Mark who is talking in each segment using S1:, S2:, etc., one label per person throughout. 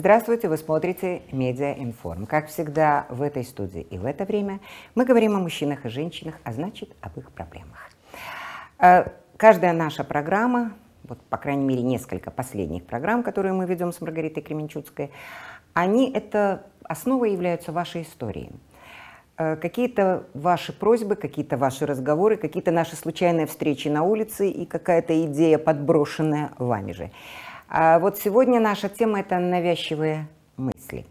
S1: Здравствуйте, вы смотрите Медиа Информ. Как всегда в этой студии и в это время мы говорим о мужчинах и женщинах, а значит об их проблемах. Э, каждая наша программа, вот по крайней мере несколько последних программ, которые мы ведем с Маргаритой Кременчуцкой, они это основа являются вашей истории э, какие-то ваши просьбы, какие-то ваши разговоры, какие-то наши случайные встречи на улице и какая-то идея, подброшенная вами же. А вот сегодня наша тема – это навязчивые мысли.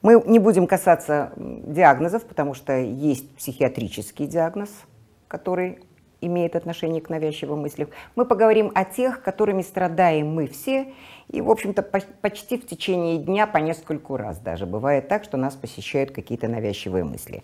S1: Мы не будем касаться диагнозов, потому что есть психиатрический диагноз, который имеет отношение к навязчивым мыслям. Мы поговорим о тех, которыми страдаем мы все, и, в общем-то, почти в течение дня по нескольку раз даже бывает так, что нас посещают какие-то навязчивые мысли.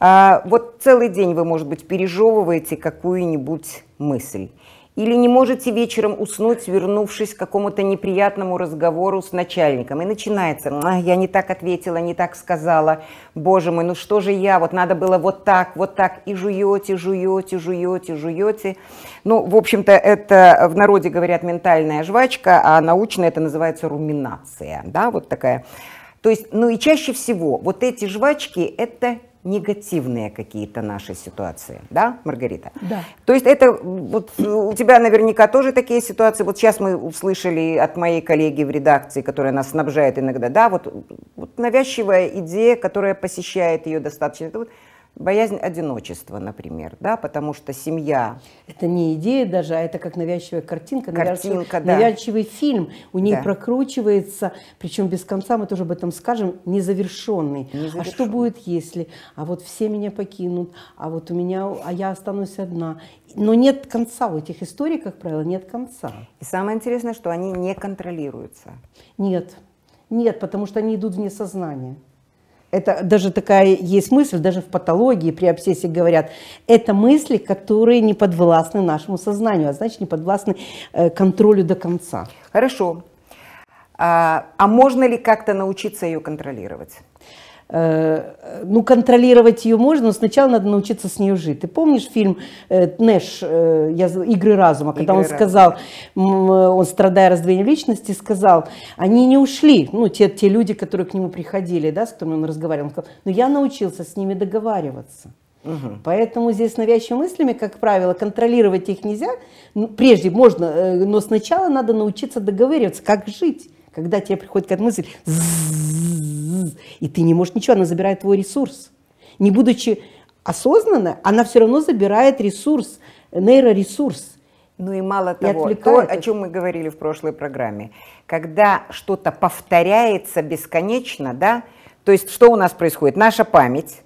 S1: А вот целый день вы, может быть, пережевываете какую-нибудь мысль или не можете вечером уснуть, вернувшись к какому-то неприятному разговору с начальником. И начинается, я не так ответила, не так сказала, боже мой, ну что же я, вот надо было вот так, вот так, и жуете, жуете, жуете, жуете. Ну, в общем-то, это э, в народе говорят ментальная жвачка, а научно это называется руминация, да, вот такая. То есть, ну и чаще всего вот эти жвачки – это негативные какие-то наши ситуации, да, Маргарита? Да. То есть это вот э, у тебя наверняка тоже такие ситуации. Вот сейчас мы услышали от моей коллеги в редакции, которая нас снабжает иногда, да, вот, вот навязчивая идея, которая посещает ее достаточно. Это вот Боязнь одиночества, например, да, потому что семья... Это не идея даже, а это как навязчивая картинка, картинка навязчивый, да. навязчивый фильм.
S2: У ней да. прокручивается, причем без конца, мы тоже об этом скажем, незавершенный. незавершенный. А что будет, если? А вот все меня покинут, а вот у меня, а я останусь одна. Но нет конца у этих историй, как правило, нет конца. И самое интересное, что они не
S1: контролируются.
S2: Нет, нет, потому что они идут вне сознания. Это даже такая есть мысль, даже в патологии при обсессии говорят, это мысли, которые не подвластны нашему сознанию, а значит не подвластны э, контролю до конца.
S1: Хорошо. А, а можно ли как-то научиться ее контролировать?
S2: Э, ну, контролировать ее можно, но сначала надо научиться с нее жить. Ты помнишь фильм э, Нэш э, «Игры разума», когда Игры он сказал, он, страдая раздвоением личности, сказал, они не ушли, ну, те, те люди, которые к нему приходили, да, с которыми он разговаривал, он сказал, но «Ну, я научился с ними договариваться. Угу. Поэтому здесь навязчивыми мыслями, как правило, контролировать их нельзя. Прежде можно, но сначала надо научиться договариваться, как жить когда тебе приходит какая-то мысль, и ты не можешь ничего, она забирает твой ресурс. Не будучи осознанно, она все равно забирает ресурс, нейроресурс. Ну и мало
S1: того, и то, о чем мы говорили в прошлой программе, когда что-то повторяется бесконечно, да, то есть что у нас происходит? Наша память,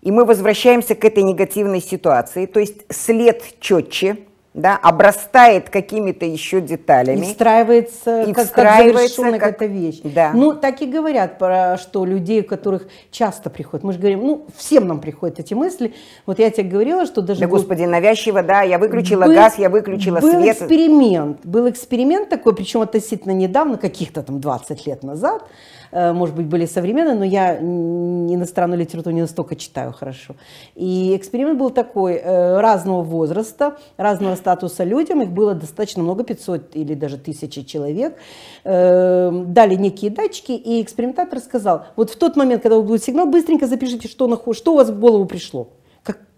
S1: и мы возвращаемся к этой негативной ситуации, то есть след четче, да, обрастает какими-то еще деталями. И
S2: встраивается, и как, встраивается как, как
S1: эта вещь. Да. Ну,
S2: так и говорят, про, что людей, которых часто приходят. Мы же говорим, ну, всем нам приходят эти мысли. Вот я тебе говорила, что даже... Да, был, господи, навязчиво,
S1: да, я выключила был, газ, я выключила был свет. Был
S2: эксперимент, был эксперимент такой, причем относительно недавно, каких-то там 20 лет назад, Э, может быть, более современные, но я иностранную литературу не настолько читаю хорошо. И эксперимент был такой, э, разного возраста, разного статуса людям, их было достаточно много, 500 или даже 1000 человек, э, дали некие датчики, и экспериментатор сказал, вот в тот момент, когда будет сигнал, быстренько запишите, что, на, что у вас в голову пришло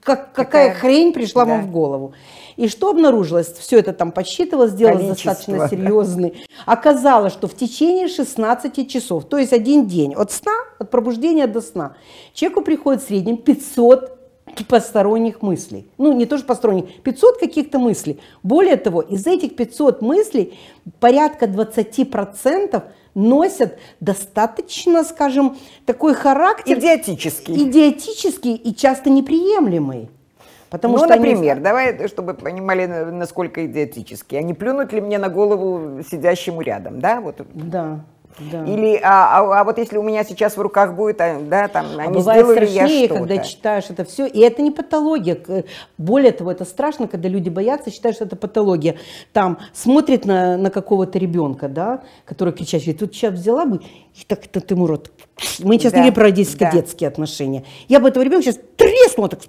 S2: как, какая, хрень пришла да. вам в голову. И что обнаружилось? Все это там подсчитывалось, сделалось достаточно серьезный. Оказалось, что в течение 16 часов, то есть один день от сна, от пробуждения до сна, человеку приходит в среднем 500 посторонних мыслей. Ну, не тоже посторонних, 500 каких-то мыслей. Более того, из этих 500 мыслей порядка 20% носят достаточно, скажем, такой характер... Идиотический. Идиотический и часто неприемлемый. Потому ну, что например,
S1: они... давай, чтобы понимали, насколько идиотически. А не плюнуть ли мне на голову сидящему рядом, да? Вот. Да. Да. Или, а, а, а вот если у меня сейчас в руках будет, а, да, там, а не сделали страшнее, я что-то. когда читаешь
S2: это все, и это не патология. Более того, это страшно, когда люди боятся, считают, что это патология. Там смотрит на, на какого-то ребенка, да, который кричащий, тут сейчас взяла бы, и так это ты мурод. Мы сейчас да. не говорим про родительско-детские да. отношения. Я бы этого ребенка сейчас треснула, так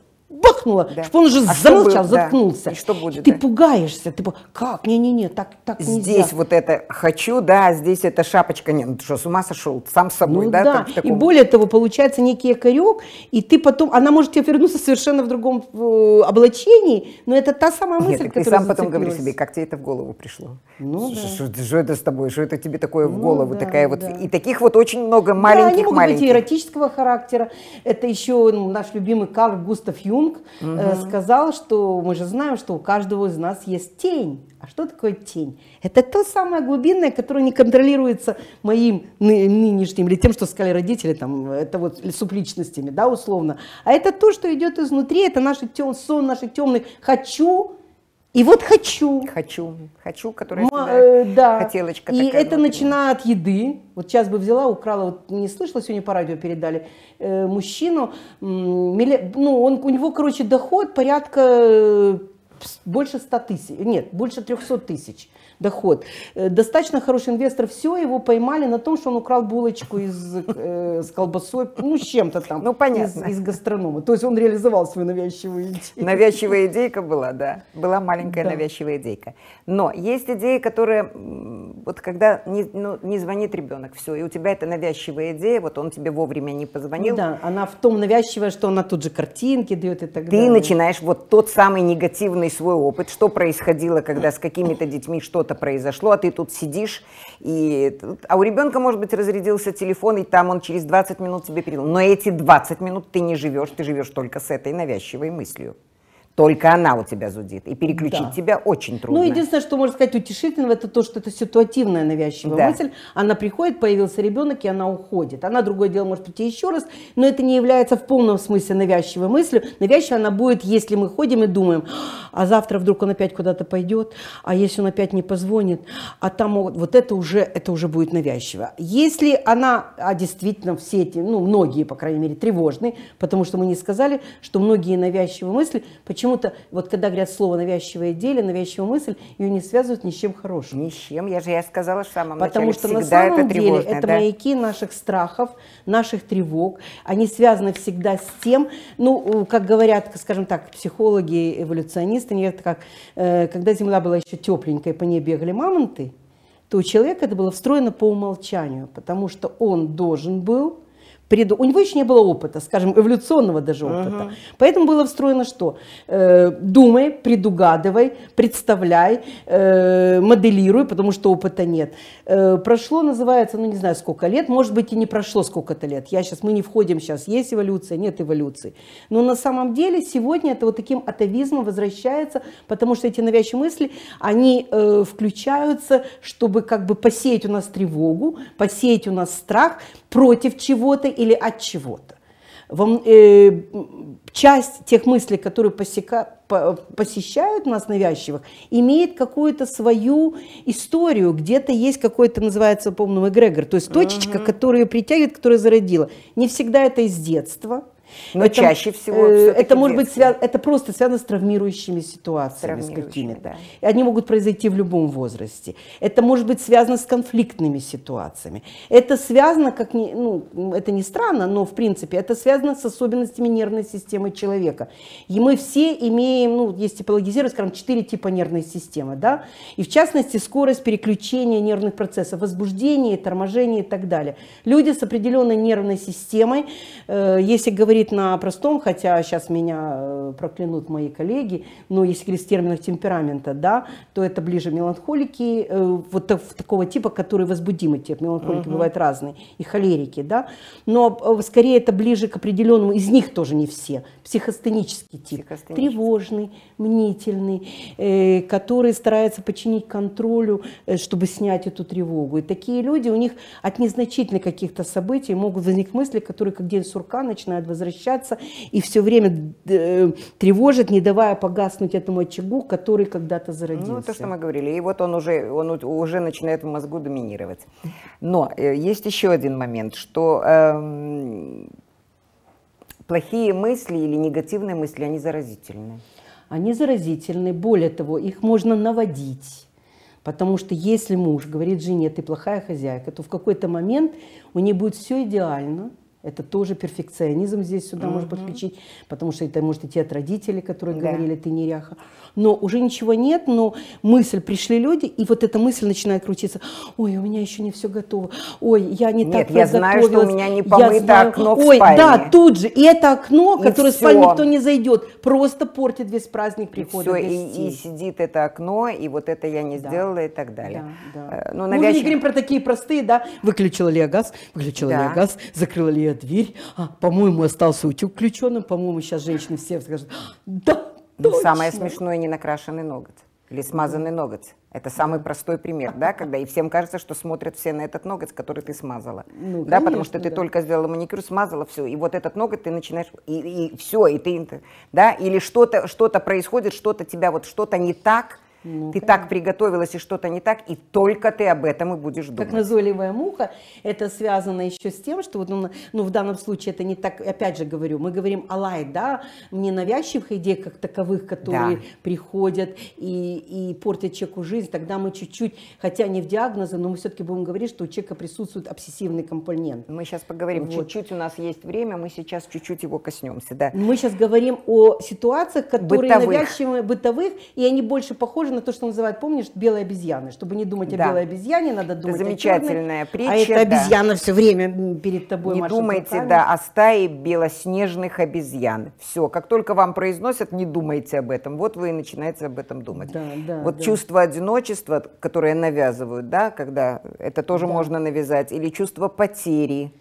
S2: бахнула, да. чтобы он уже а замолчал, был, заткнулся.
S1: Да. И что будет? И ты да.
S2: пугаешься, ты как? Не-не-не, так, так здесь нельзя. Здесь
S1: вот это хочу, да, здесь эта шапочка. Нет, ну ты что, с ума сошел? Сам с собой, ну, да? да. Таком... И более того, получается некий
S2: корек, и ты потом, она может тебе вернуться совершенно в другом э, облачении, но это та самая мысль, Нет, так которая ты сам потом говори себе,
S1: как тебе это в голову пришло. Ну, да. что это с тобой, что это тебе такое в ну голову, ну, да, такая вот. И таких вот очень много маленьких-маленьких. Да, они могут маленьких. быть
S2: эротического характера. Это еще ну, наш любимый Карл Густав Юнг, Юнг э, угу. сказал, что мы же знаем, что у каждого из нас есть тень. А что такое тень? Это то самое глубинное, которое не контролируется моим ны- нынешним или тем, что сказали родители, там, это вот супличностями, да, условно. А это то, что идет изнутри, это наши тем, сон наших темных «хочу», и вот хочу. Хочу, хочу, которая Ма, ну, э, да. хотелочка И такая это внутренняя. начиная от еды. Вот сейчас бы взяла, украла, вот не слышала, сегодня по радио передали э, мужчину. Милли, ну, он, у него, короче, доход порядка э, больше 100 тысяч, нет, больше 300 тысяч доход. Э, достаточно хороший инвестор, все, его поймали на том, что он украл булочку из, э, с колбасой, ну с чем-то там, ну, понятно. Из, из гастронома. То есть он реализовал свою навязчивую идею. Навязчивая
S1: идейка была, да. Была маленькая да. навязчивая идейка. Но есть идеи, которые, вот когда не, ну, не звонит ребенок, все, и у тебя это навязчивая идея, вот он тебе вовремя не позвонил. Ну, да,
S2: она в том навязчивая, что она тут же картинки дает и так Ты далее. Ты начинаешь
S1: вот тот самый негативный свой опыт, что происходило, когда с какими-то детьми что что-то произошло, а ты тут сидишь, и... а у ребенка, может быть, разрядился телефон, и там он через 20 минут тебе передал. Но эти 20 минут ты не живешь, ты живешь только с этой навязчивой мыслью только она у тебя зудит. И переключить да. тебя очень трудно. Ну, единственное,
S2: что можно сказать утешительного, это то, что это ситуативная навязчивая да. мысль. Она приходит, появился ребенок, и она уходит. Она другое дело может прийти еще раз, но это не является в полном смысле навязчивой мыслью. Навязчивая она будет, если мы ходим и думаем, а завтра вдруг он опять куда-то пойдет, а если он опять не позвонит, а там вот это уже, это уже будет навязчиво. Если она, а действительно все эти, ну, многие, по крайней мере, тревожные, потому что мы не сказали, что многие навязчивые мысли, почему Почему-то, вот когда говорят слово «навязчивое дело», «навязчивая мысль», ее не связывают ни с чем хорошим. Ни с чем. Я же я сказала в самом Потому начале, что на самом это деле это да? маяки наших страхов, наших тревог. Они связаны всегда с тем, ну, как говорят, скажем так, психологи, эволюционисты, они говорят, как, э, когда земля была еще тепленькая, по ней бегали мамонты, то у человека это было встроено по умолчанию, потому что он должен был пред... у него еще не было опыта, скажем, эволюционного даже опыта. Ага. Поэтому было встроено что? Э, думай, предугадывай, представляй, э, моделируй, потому что опыта нет. Э, прошло, называется, ну не знаю сколько лет, может быть и не прошло сколько-то лет. Я сейчас, мы не входим сейчас, есть эволюция, нет эволюции. Но на самом деле сегодня это вот таким атовизмом возвращается, потому что эти навязчивые мысли, они включаются, чтобы как бы посеять у нас тревогу, посеять у нас страх против чего-то или от чего-то. Э, часть тех мыслей, которые посека, посещают нас навязчивых, имеет какую-то свою историю, где-то есть какой-то, называется, помню, эгрегор, то есть точечка, uh-huh. которая притягивает, которая зародила. Не всегда это из детства, но это, чаще всего э, это может быть связано это просто связано с травмирующими ситуациями с какими-то. Да. Они могут произойти в любом возрасте. Это может быть связано с конфликтными ситуациями. Это связано, как не, ну, это не странно, но в принципе это связано с особенностями нервной системы человека. И мы все имеем, ну, есть типологизировать, скажем, четыре типа нервной системы, да, и в частности скорость переключения нервных процессов, возбуждение, торможение и так далее. Люди с определенной нервной системой, э, если говорить говорит на простом, хотя сейчас меня э, проклянут мои коллеги, но если из терминов темперамента, да, то это ближе меланхолики, э, вот такого типа, который возбудимый тип, меланхолики угу. бывают разные, и холерики, да, но э, скорее это ближе к определенному, из них тоже не все, психостенический тип, психостенический. тревожный, мнительный, э, который старается подчинить контролю, чтобы снять эту тревогу. И такие люди, у них от незначительных каких-то событий могут возникнуть мысли, которые как день сурка начинают возвращаться возвращаться и все время э, тревожит, не давая погаснуть этому очагу, который когда-то зародился. Ну, то, что мы
S1: говорили. И вот он уже, он уже начинает в мозгу доминировать. Но э, есть еще один момент, что э, плохие мысли или негативные мысли, они заразительны. Они заразительны.
S2: Более того, их можно наводить. Потому что если муж говорит жене, ты плохая хозяйка, то в какой-то момент у нее будет все идеально, это тоже перфекционизм здесь сюда mm-hmm. может подключить, потому что это может идти от родителей, которые да. говорили, ты неряха. Но уже ничего нет, но мысль, пришли люди, и вот эта мысль начинает крутиться. Ой, у меня еще не все готово. Ой, я не нет, так я знаю, что у меня не помыто знаю... окно в Ой, спальне. да, тут же. И это окно, и которое все. в спальне никто не зайдет, просто портит весь праздник прихода и гостей. И, и сидит
S1: это окно, и вот это я не да. сделала и так далее. Да, да. Но э, навязчив... Ну, Мы говорим про такие
S2: простые, да, выключила ли я газ, выключила да. ли я газ, закрыла ли я дверь. А, по-моему, остался утюг включенным. По-моему, сейчас женщины все скажут, да,
S1: ну, точно. Самое смешное – не накрашенный ноготь или смазанный ноготь. Это самый простой пример, да, когда и всем кажется, что смотрят все на этот ноготь, который ты смазала. Ну, да, потому что ты да. только сделала маникюр, смазала все, и вот этот ноготь ты начинаешь, и, и все, и ты, да, или что-то что происходит, что-то тебя, вот что-то не так, ну, ты так приготовилась и что-то не так, и только ты об этом и будешь думать. Как
S2: назойливая муха, это связано еще с тем, что вот, ну, ну, в данном случае это не так, опять же говорю, мы говорим о лайт, да, не навязчивых идей как таковых, которые да. приходят и, и портят человеку жизнь, тогда мы чуть-чуть, хотя не в диагнозе, но мы все-таки будем говорить,
S1: что у человека присутствует обсессивный компонент. Мы сейчас поговорим, чуть-чуть вот. у нас есть время, мы сейчас чуть-чуть его коснемся, да. Мы сейчас говорим о ситуациях, которые бытовых. навязчивые, бытовых,
S2: и они больше похожи наверное, то, что называют, помнишь, белой обезьяны. Чтобы не думать о белой обезьяне, надо думать это замечательная о а притча. А эта да. обезьяна
S1: все время перед тобой Не думайте, руками. да, о стае белоснежных обезьян. Все, как только вам произносят, не думайте об этом. Вот вы и начинаете об этом думать. Да, да, вот да. чувство одиночества, которое навязывают, да, когда это тоже да. можно навязать, или чувство потери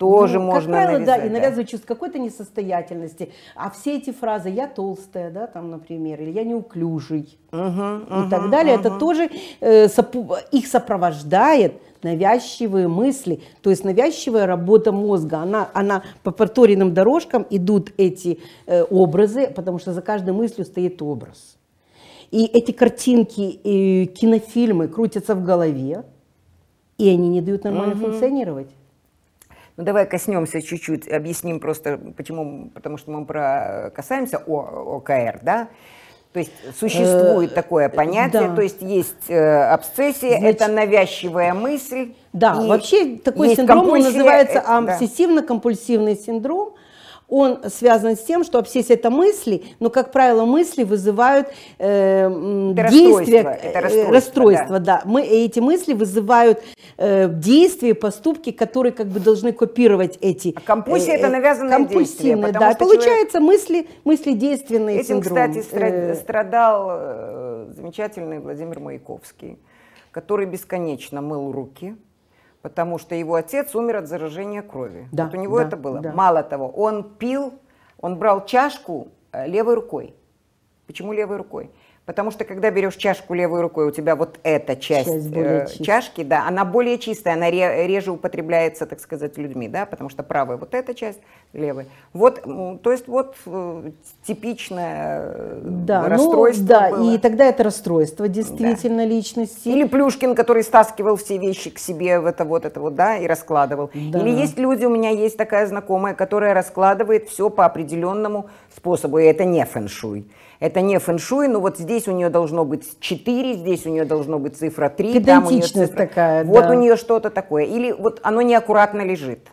S1: тоже ну, можно как правило, навязать. Да, и навязывать
S2: да. чувство какой-то несостоятельности. А все эти фразы «я толстая», да, там, например, или «я неуклюжий» угу, и угу, так далее, угу. это тоже э, сопу- их сопровождает навязчивые мысли, то есть навязчивая работа мозга. Она, она по проторенным дорожкам идут эти э, образы, потому что за каждой мыслью стоит образ. И эти картинки, э, кинофильмы крутятся в голове, и они не дают нормально угу.
S1: функционировать. Ну давай коснемся чуть-чуть, объясним просто, почему, потому что мы про, э, касаемся О, ОКР, да? То есть существует э, такое э, понятие, да. то есть есть э, обсессия, Значит, это навязчивая мысль.
S2: Да, вообще такой синдром он называется обсессивно-компульсивный синдром он связан с тем, что обсессия это мысли, но, как правило, мысли вызывают э, это действия, э, расстройство, расстройство, да. да. Мы, э, эти мысли вызывают э, действия, поступки, которые как бы должны копировать эти. А компульсия э, это э, навязанное компульсивные, действие. Да, получается человек... мысли, мысли действенные. Этим, синдром. кстати,
S1: страдал замечательный Владимир Маяковский, который бесконечно мыл руки потому что его отец умер от заражения крови. Да, вот у него да, это было. Да. Мало того, он пил, он брал чашку э, левой рукой. Почему левой рукой? Потому что когда берешь чашку левой рукой, у тебя вот эта часть, часть э, чашки, да, она более чистая, она ре, реже употребляется, так сказать, людьми, да, потому что правая вот эта часть, левая. Вот, то есть вот э, типичное э, да, ну, расстройство. Ну, да, было.
S2: и тогда это расстройство действительно да. личности. Или
S1: Плюшкин, который стаскивал все вещи к себе в это вот это вот, да, и раскладывал. Да. Или есть люди, у меня есть такая знакомая, которая раскладывает все по определенному способу, и это не фэншуй. Это не фэншуй, но вот здесь у нее должно быть 4, здесь у нее должно быть цифра 3. Педантичность там у нее
S2: цифра... такая, Вот да. у нее
S1: что-то такое. Или вот оно неаккуратно лежит.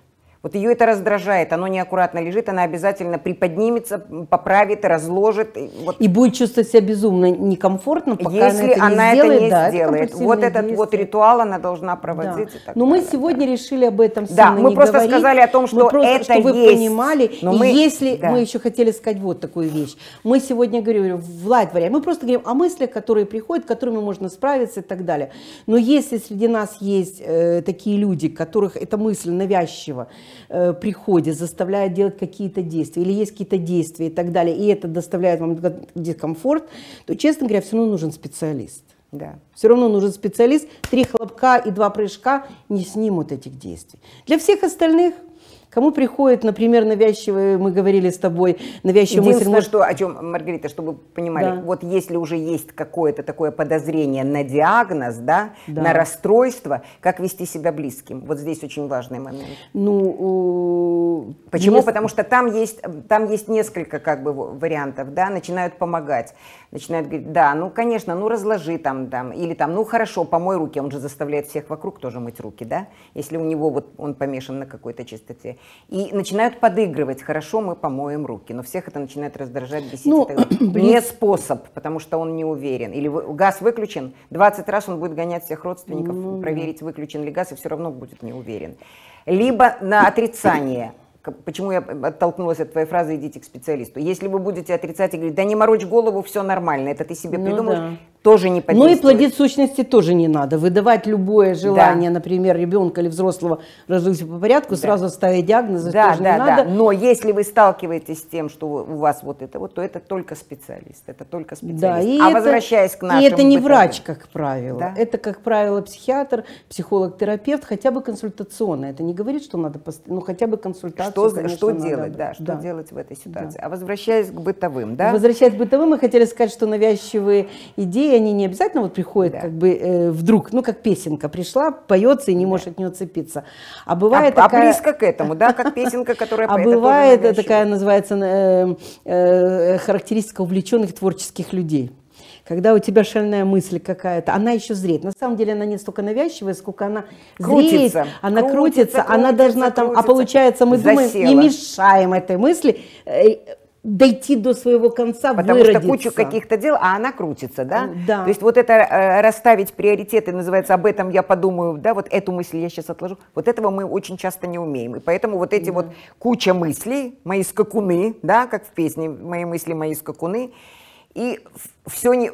S1: Вот ее это раздражает, оно неаккуратно лежит, она обязательно приподнимется, поправит, разложит. Вот.
S2: И будет чувствовать себя безумно некомфортно, пока Если она это не она сделает. Это не да, сделает. Это вот этот действие.
S1: вот ритуал она должна проводить. Да. Но
S2: мы далее. сегодня решили об этом Да, мы просто говорить. сказали о том, что мы просто, это чтобы есть. вы понимали, Но и мы... если да. мы еще хотели сказать вот такую вещь. Мы сегодня говорим, Влад, Варя, мы просто говорим о мыслях, которые приходят, с которыми можно справиться и так далее. Но если среди нас есть э, такие люди, которых эта мысль навязчива, Э, приходит, заставляет делать какие-то действия, или есть какие-то действия и так далее, и это доставляет вам дискомфорт, то, честно говоря, все равно нужен специалист. Да. Все равно нужен специалист. Три хлопка и два прыжка не снимут этих действий. Для всех остальных – Кому приходит, например, навязчивые, мы говорили с тобой, навязчивые мысли... Может...
S1: что, о чем, Маргарита, чтобы вы понимали, да. вот если уже есть какое-то такое подозрение на диагноз, да, да, на расстройство, как вести себя близким? Вот здесь очень важный момент.
S2: Ну, Почему? Есть... Потому
S1: что там есть, там есть несколько как бы вариантов, да, начинают помогать, начинают говорить, да, ну, конечно, ну, разложи там, там, или там, ну, хорошо, помой руки, он же заставляет всех вокруг тоже мыть руки, да, если у него вот он помешан на какой-то чистоте и начинают подыгрывать, хорошо, мы помоем руки, но всех это начинает раздражать, бесить. Ну, это не способ, потому что он не уверен. Или газ выключен, 20 раз он будет гонять всех родственников, ну, проверить, выключен ли газ, и все равно будет не уверен. Либо на отрицание. Почему я оттолкнулась от твоей фразы «идите к специалисту». Если вы будете отрицать и говорить, да не морочь голову, все нормально, это ты себе придумал, ну, да тоже не Ну и плодить
S2: сущности тоже не надо. Выдавать любое желание, да. например, ребенка или взрослого разуйся по порядку, да. сразу ставить диагноз, да, тоже да, не да. надо.
S1: Но если вы сталкиваетесь с тем, что у вас вот это вот, то это только специалист, это только специалист. Да, и а это, возвращаясь к нашим... И это не бытовым. врач,
S2: как правило. Да? Это, как правило, психиатр, психолог-терапевт, хотя бы консультационный. Это не говорит, что надо, пост... ну хотя бы консультацию, Что, конечно, что делать, надо. да, что да.
S1: делать в этой ситуации. Да. А возвращаясь к бытовым, да? Возвращаясь
S2: к бытовым, мы хотели сказать, что навязчивые идеи они не обязательно вот приходят да. как бы э, вдруг, ну как песенка пришла, поется и не да. можешь от нее цепиться. А бывает а, а такая... а близко
S1: к этому, да, как песенка, которая... А бывает такая
S2: называется эм, э, характеристика увлеченных творческих людей когда у тебя шальная мысль какая-то, она еще зреет. На самом деле она не столько навязчивая, сколько она крутится, зреет, она крутится, крутится она крутится, должна крутится, там, а получается мы засела. думаем не мешаем этой мысли, э, дойти до своего конца, Потому выродиться. что кучу каких-то дел, а она крутится, да? Э, да. То есть
S1: вот это э, расставить приоритеты, называется, об этом я подумаю, да, вот эту мысль я сейчас отложу. Вот этого мы очень часто не умеем. И поэтому вот эти да. вот куча мыслей, мои скакуны, да, как в песне «Мои мысли, мои скакуны», и все, не,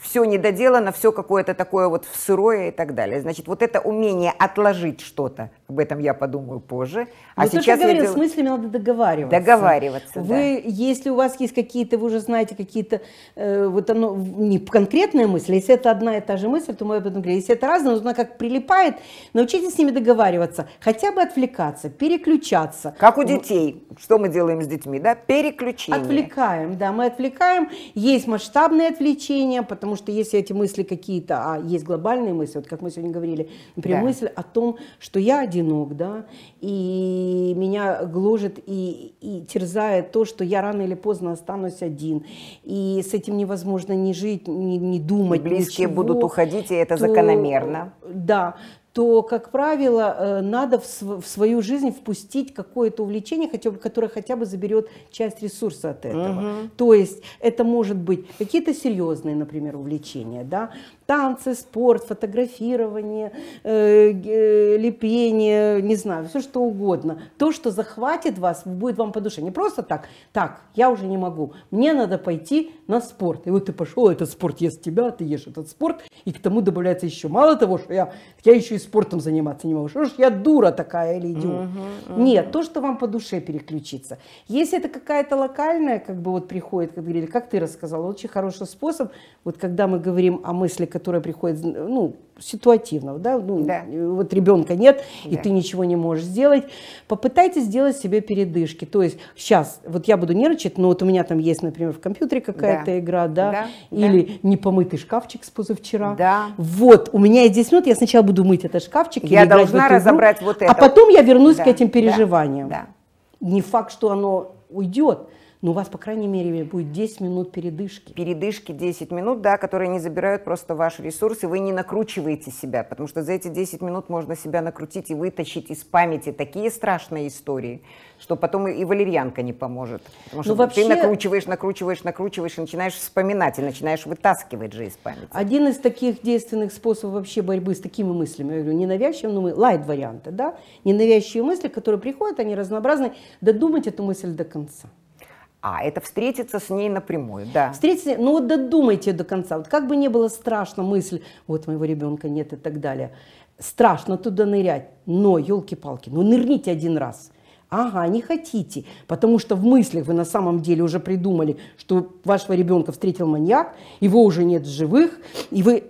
S1: все недоделано, все какое-то такое вот сырое и так далее. Значит, вот это умение отложить что-то, об этом я подумаю позже. А Но сейчас то, я говорил, дел... с
S2: мыслями надо договариваться. Договариваться, Вы, да. если у вас есть какие-то, вы уже знаете какие-то, э, вот оно, не конкретная мысль, а если это одна и та же мысль, то мы об этом говорим. Если это разное, нужно как прилипает, научитесь с ними договариваться, хотя бы отвлекаться, переключаться. Как у детей. Что мы делаем с детьми, да? Переключение. Отвлекаем, да, мы отвлекаем. Есть масштабные глобальные отвлечения, потому что если эти мысли какие-то, а есть глобальные мысли, вот как мы сегодня говорили, например, да. мысль о том, что я одинок, да, и меня гложет и, и терзает то, что я рано или поздно останусь один, и с этим невозможно не жить, не, не думать. И близкие ничего, будут уходить, и это то, закономерно. Да, то, как правило, э, надо в, свою жизнь впустить какое-то увлечение, хотя бы, которое хотя бы заберет часть ресурса от этого. Угу. То есть это может быть какие-то серьезные, например, увлечения, да, танцы, спорт, фотографирование, э, э, лепение, не знаю, все что угодно. То, что захватит вас, будет вам по душе. Не просто так, так, я уже не могу, мне надо пойти на спорт. И вот ты пошел, «А этот спорт ест тебя, ты ешь этот спорт, и к тому добавляется еще мало того, что я, я еще и спортом заниматься не могу. Что ж я дура такая или идиот? Угу, угу. Нет, то, что вам по душе переключиться. Если это какая-то локальная, как бы вот приходит, как говорили, как ты рассказала, очень хороший способ, вот когда мы говорим о мысли, которая приходит, ну, ситуативно, да, ну, да. вот ребенка нет, да. и ты ничего не можешь сделать, попытайтесь сделать себе передышки, то есть сейчас, вот я буду нервничать, но вот у меня там есть, например, в компьютере какая-то да. игра, да, да. или да. непомытый шкафчик с позавчера, да. вот, у меня есть 10 минут, я сначала буду мыть этот шкафчик, я должна игру, разобрать вот а это, а потом я вернусь да. к этим переживаниям, да. Да. не факт, что оно
S1: уйдет, но ну, у вас, по крайней мере, будет 10 минут передышки. Передышки 10 минут, да, которые не забирают просто ваш ресурс, и вы не накручиваете себя, потому что за эти 10 минут можно себя накрутить и вытащить из памяти такие страшные истории, что потом и валерьянка не поможет. Потому ну, что ну, вообще... ты накручиваешь, накручиваешь, накручиваешь, и начинаешь вспоминать, и начинаешь вытаскивать же из памяти.
S2: Один из таких действенных способов вообще борьбы с такими мыслями, я говорю, ненавязчивым, но ну, мы лайт-варианты, да, ненавязчивые мысли, которые приходят, они разнообразные, додумать эту мысль до конца. А, это встретиться с ней напрямую, да. Встретиться, ну вот додумайте до конца. Вот как бы не было страшно мысль, вот моего ребенка нет и так далее. Страшно туда нырять, но, елки-палки, ну нырните один раз. Ага, не хотите, потому что в мыслях вы на самом деле уже придумали, что вашего ребенка встретил маньяк, его уже нет в живых, и вы,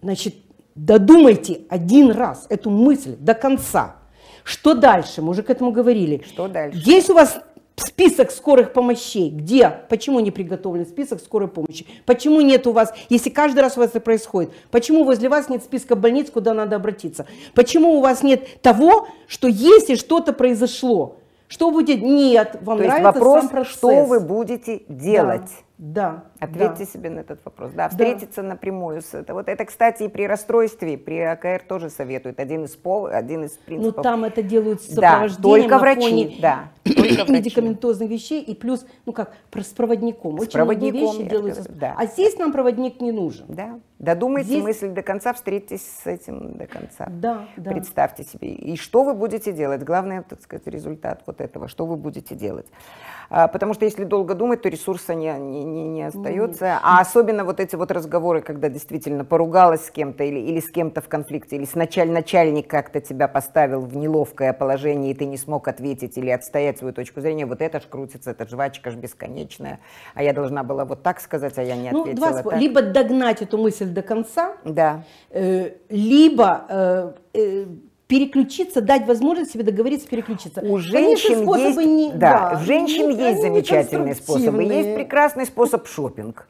S2: значит, додумайте один раз эту мысль до конца. Что дальше? Мы уже к этому говорили. Что дальше? Есть у вас список скорых помощей. Где? Почему не приготовлен список скорой помощи? Почему нет у вас, если каждый раз у вас это происходит, почему возле вас нет списка больниц, куда надо обратиться? Почему у вас нет того, что если что-то произошло, что будет? Нет, вам То нравится есть вопрос, сам процесс. что вы
S1: будете делать? Да, да. Ответьте да. себе на этот вопрос. Да, встретиться да. напрямую с это. Вот это, кстати, и при расстройстве, при АКР тоже советуют. Один из пол, один из ну, принципов. Ну там
S2: это делают с сопровождением да, только врачи, фоне да, только врачи. медикаментозных вещей и плюс, ну как, с проводником. С проводником вещи делаются. да. А здесь нам
S1: проводник не нужен. Да. Додумайте здесь... мысль до конца, встретитесь с этим до конца. Да, да. Представьте себе. И что вы будете делать? Главное, так сказать, результат вот этого. Что вы будете делать? А, потому что если долго думать, то ресурса не, не, не, не остается остается. А особенно вот эти вот разговоры, когда действительно поругалась с кем-то или, или с кем-то в конфликте, или с начальник как-то тебя поставил в неловкое положение, и ты не смог ответить или отстоять свою точку зрения, вот это ж крутится, это жвачка ж бесконечная, а я должна была вот так сказать, а я не ну, ответила. Ну, два спо... Либо
S2: догнать эту мысль до конца, да. э, либо э, э, переключиться, дать возможность себе договориться, переключиться. У женщин Конечно, есть, не, да, да, женщин не, есть замечательные способы, есть
S1: прекрасный способ шопинг.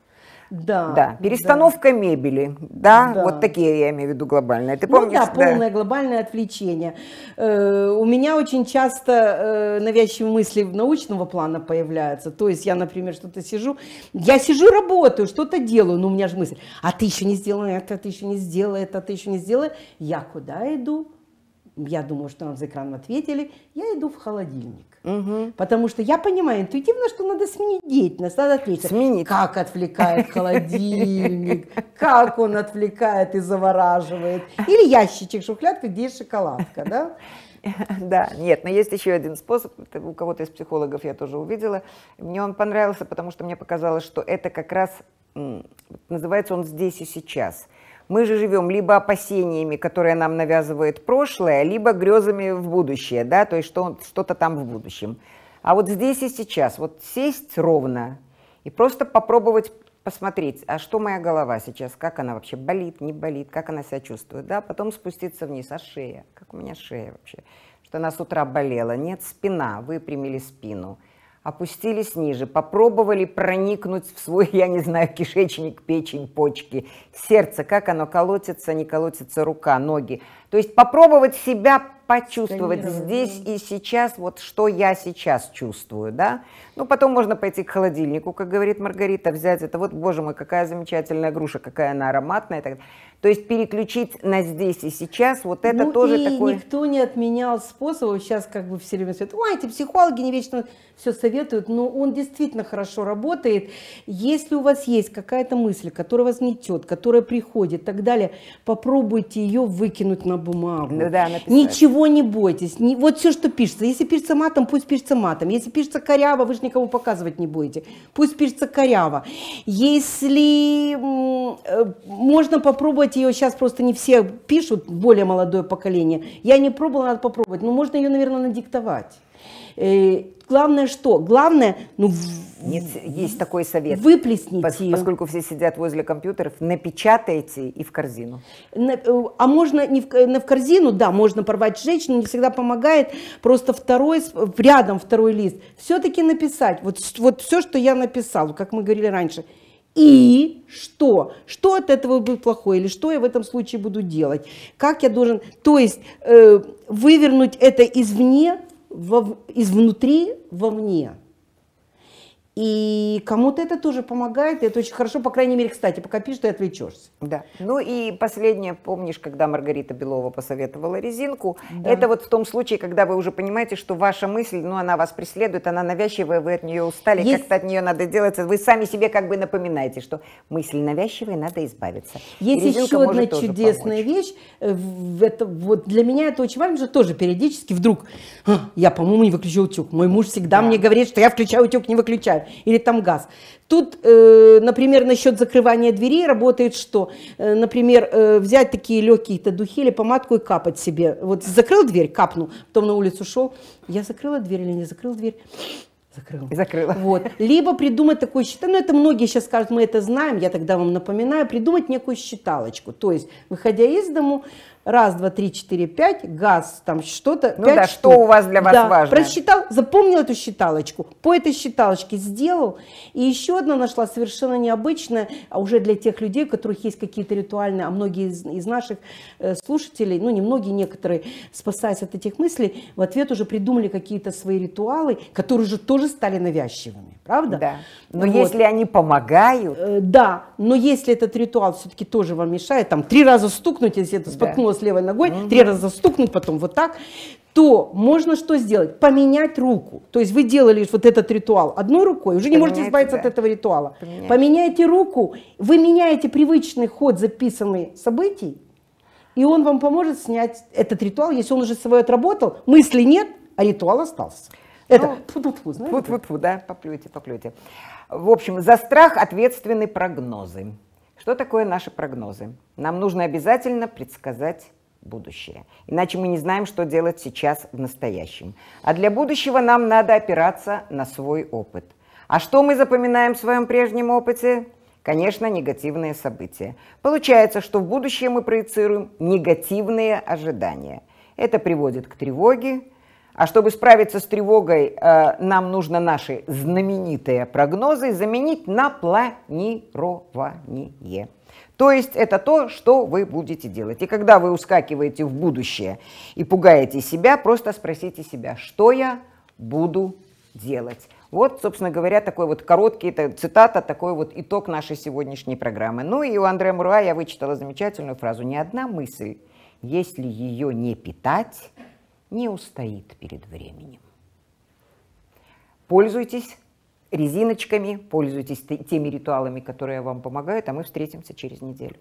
S1: Да, да. Перестановка да. мебели, да? да, вот такие я имею в виду глобальные. Ты ну помнишь? Ну, да, полное
S2: глобальное отвлечение. Э, у меня очень часто э, навязчивые мысли научного плана появляются. То есть я, например, что-то сижу, я сижу, работаю, что-то делаю, но у меня же мысль, а ты еще не сделала это, а ты еще не сделала это, а ты еще не сделала. Я куда иду? я думаю, что нам за экраном ответили, я иду в холодильник. Угу. Потому что я понимаю интуитивно, что надо сменить деятельность, надо отвлечься. Сменить. Как отвлекает холодильник, как он отвлекает и завораживает. Или ящичек, шухлядка, где шоколадка,
S1: да? Да, нет, но есть еще один способ, у кого-то из психологов я тоже увидела. Мне он понравился, потому что мне показалось, что это как раз, называется он «здесь и сейчас». Мы же живем либо опасениями, которые нам навязывает прошлое, либо грезами в будущее, да, то есть что, что-то там в будущем. А вот здесь и сейчас, вот сесть ровно и просто попробовать посмотреть, а что моя голова сейчас, как она вообще болит, не болит, как она себя чувствует, да, потом спуститься вниз, а шея, как у меня шея вообще, что она с утра болела, нет, спина, выпрямили спину – опустились ниже, попробовали проникнуть в свой, я не знаю, кишечник, печень, почки, сердце, как оно колотится, не колотится рука, ноги. То есть попробовать себя почувствовать здесь и сейчас, вот что я сейчас чувствую, да. Ну, потом можно пойти к холодильнику, как говорит Маргарита, взять это, вот, боже мой, какая замечательная груша, какая она ароматная. И так то есть переключить на здесь и сейчас, вот это ну, тоже и такое... никто
S2: не отменял способов, сейчас как бы все время говорят, ой, эти психологи не вечно все советуют, но он действительно хорошо работает. Если у вас есть какая-то мысль, которая вас метет, которая приходит и так далее, попробуйте ее выкинуть на бумагу. Ну, да, Ничего не бойтесь. Не, вот все, что пишется. Если пишется матом, пусть пишется матом. Если пишется коряво, вы же никому показывать не будете. Пусть пишется коряво. Если э, можно попробовать Делать ее сейчас просто не все пишут, более молодое поколение. Я не пробовала, надо попробовать. Но ну, можно ее, наверное, надиктовать. Э, главное что? Главное, ну... Нет, есть такой совет. Выплесните Пос, ее. Поскольку все сидят возле компьютеров, напечатайте и в корзину. На, э, а можно не в, э, не в корзину, да, можно порвать сжечь, но не всегда помогает. Просто второй, рядом второй лист. Все-таки написать. Вот, вот все, что я написала, как мы говорили раньше – и что? Что от этого будет плохое? Или что я в этом случае буду делать? Как я должен... То есть э, вывернуть это извне, во, изнутри вовне.
S1: И кому-то это тоже помогает, это очень хорошо, по крайней мере, кстати, пока пишешь, ты отвлечешься. Да. Ну и последнее, помнишь, когда Маргарита Белова посоветовала резинку, да. это вот в том случае, когда вы уже понимаете, что ваша мысль, ну она вас преследует, она навязчивая, вы от нее устали, Есть... как-то от нее надо делать, вы сами себе как бы напоминаете, что мысль навязчивая, надо избавиться. Есть резинка еще одна чудесная
S2: помочь. вещь, э, это, вот для меня это очень важно, что тоже периодически вдруг, «А, я, по-моему, не выключу утюг, мой муж всегда да. мне говорит, что я включаю утюг, не выключаю или там газ. Тут, э, например, насчет закрывания дверей работает что? Э, например, э, взять такие легкие-то духи или помадку и капать себе. Вот закрыл дверь, капнул, потом на улицу шел. Я закрыла дверь или не закрыл дверь? Закрыла. Закрыла. Вот. Либо придумать такую считалочку. Ну, это многие сейчас скажут, мы это знаем, я тогда вам напоминаю. Придумать некую считалочку. То есть, выходя из дому, раз, два, три, четыре, пять, газ, там что-то, ну 5 да, штук. что у вас для вас да, важно. Просчитал, запомнил эту считалочку, по этой считалочке сделал. И еще одна нашла совершенно необычная, а уже для тех людей, у которых есть какие-то ритуальные, а многие из, из наших э, слушателей, ну не многие, некоторые, спасаясь от этих мыслей, в ответ уже придумали какие-то свои ритуалы, которые же тоже стали навязчивыми, правда? Да, но вот. если они помогают. Э, да, но если этот ритуал все-таки тоже вам мешает, там три раза стукнуть, если это да. споткнулось голос левой ногой, угу. три раза стукнуть, потом вот так, то можно что сделать? Поменять руку. То есть вы делали вот этот ритуал одной рукой, уже не можете избавиться да. от этого ритуала. Поменяете. Поменяйте руку, вы меняете привычный ход записанный событий, и он вам поможет снять этот ритуал, если он уже
S1: свой отработал, мысли нет, а ритуал остался. Это ну, фу-фу-фу, знаете? Фу-фу-фу, да, поплюйте, поплюйте. В общем, за страх ответственны прогнозы. Что такое наши прогнозы? Нам нужно обязательно предсказать будущее. Иначе мы не знаем, что делать сейчас в настоящем. А для будущего нам надо опираться на свой опыт. А что мы запоминаем в своем прежнем опыте? Конечно, негативные события. Получается, что в будущее мы проецируем негативные ожидания. Это приводит к тревоге, а чтобы справиться с тревогой, э, нам нужно наши знаменитые прогнозы заменить на планирование. То есть это то, что вы будете делать. И когда вы ускакиваете в будущее и пугаете себя, просто спросите себя, что я буду делать. Вот, собственно говоря, такой вот короткий это цитата, такой вот итог нашей сегодняшней программы. Ну и у Андрея Муруа я вычитала замечательную фразу «Не одна мысль, если ее не питать, не устоит перед временем. Пользуйтесь резиночками, пользуйтесь теми ритуалами, которые вам помогают, а мы встретимся через неделю.